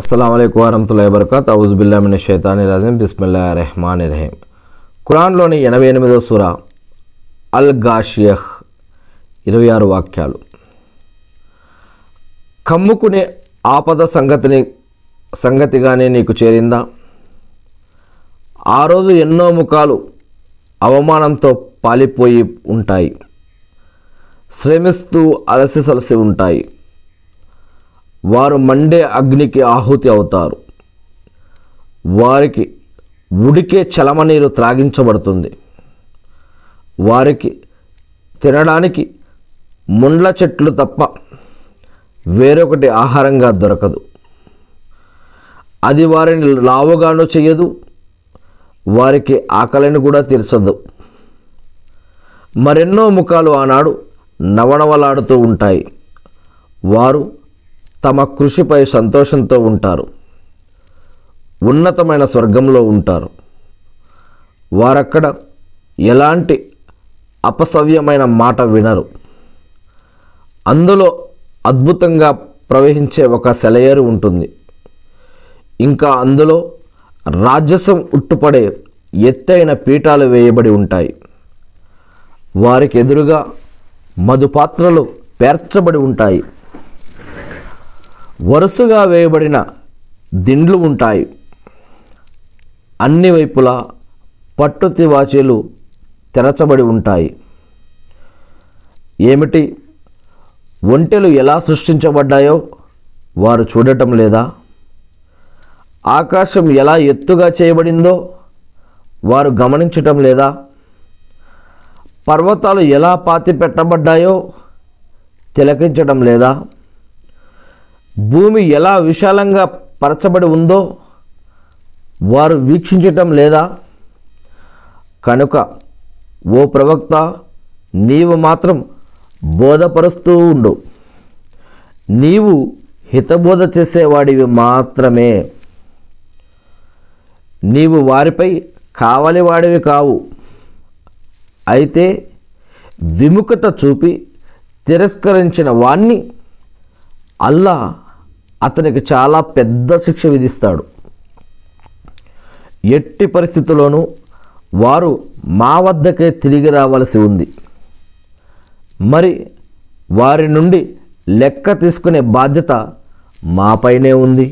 అస్సలం వరహతుల్లా వరకత్ అవుజుబిల్లామిన షైతాని రజీం బిస్మిల్లా రెహమాన్ రహీం ఖురాన్లోని ఎనభై ఎనిమిదో సుర అల్ గాషియహ్ ఇరవై ఆరు వాక్యాలు కమ్ముకునే ఆపద సంగతిని సంగతిగానే నీకు చేరిందా ఆ రోజు ఎన్నో ముఖాలు అవమానంతో పాలిపోయి ఉంటాయి శ్రమిస్తూ అలసి సలసి ఉంటాయి వారు మండే అగ్నికి ఆహుతి అవుతారు వారికి ఉడికే చలమనీరు త్రాగించబడుతుంది వారికి తినడానికి ముండ్ల చెట్లు తప్ప వేరొకటి ఆహారంగా దొరకదు అది వారిని లావుగాను చేయదు వారికి ఆకలిని కూడా తీర్చదు మరెన్నో ముఖాలు ఆనాడు నవనవలాడుతూ ఉంటాయి వారు తమ కృషిపై సంతోషంతో ఉంటారు ఉన్నతమైన స్వర్గంలో ఉంటారు వారక్కడ ఎలాంటి అపసవ్యమైన మాట వినరు అందులో అద్భుతంగా ప్రవహించే ఒక సెలయేరు ఉంటుంది ఇంకా అందులో రాజసం ఉట్టుపడే ఎత్తైన పీఠాలు వేయబడి ఉంటాయి వారికి ఎదురుగా మధుపాత్రలు పేర్చబడి ఉంటాయి వరుసగా వేయబడిన దిండ్లు ఉంటాయి అన్ని వైపులా పట్టు తివాచీలు తెరచబడి ఉంటాయి ఏమిటి ఒంటెలు ఎలా సృష్టించబడ్డాయో వారు చూడటం లేదా ఆకాశం ఎలా ఎత్తుగా చేయబడిందో వారు గమనించటం లేదా పర్వతాలు ఎలా పాతి పెట్టబడ్డాయో తిలకించడం లేదా భూమి ఎలా విశాలంగా పరచబడి ఉందో వారు వీక్షించటం లేదా కనుక ఓ ప్రవక్త నీవు మాత్రం బోధపరుస్తూ ఉండు నీవు హితబోధ చేసేవాడివి మాత్రమే నీవు వారిపై కావలివాడివి కావు అయితే విముఖత చూపి తిరస్కరించిన వాణ్ణి అల్లా అతనికి చాలా పెద్ద శిక్ష విధిస్తాడు ఎట్టి పరిస్థితుల్లోనూ వారు మా వద్దకే తిరిగి రావలసి ఉంది మరి వారి నుండి లెక్క తీసుకునే బాధ్యత మాపైనే ఉంది